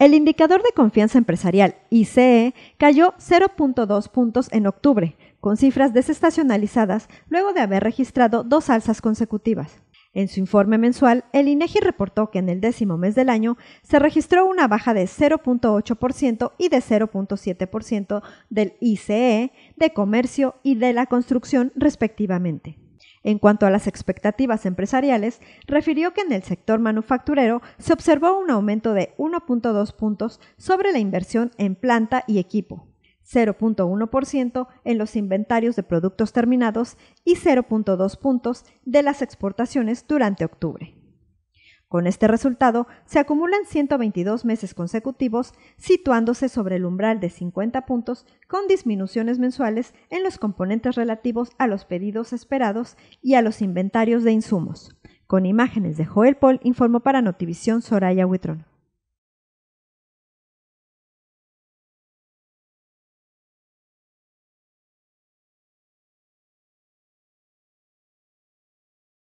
El indicador de confianza empresarial, ICE, cayó 0.2 puntos en octubre, con cifras desestacionalizadas luego de haber registrado dos alzas consecutivas. En su informe mensual, el INEGI e reportó que en el décimo mes del año se registró una baja de 0.8% y de 0.7% del ICE, de comercio y de la construcción, respectivamente. En cuanto a las expectativas empresariales, refirió que en el sector manufacturero se observó un aumento de 1.2 puntos sobre la inversión en planta y equipo, 0.1% en los inventarios de productos terminados y 0.2 puntos de las exportaciones durante octubre. Con este resultado, se acumulan 122 meses consecutivos, situándose sobre el umbral de 50 puntos con disminuciones mensuales en los componentes relativos a los pedidos esperados y a los inventarios de insumos. Con imágenes de Joel Paul, informó para Notivisión Soraya Huitrón.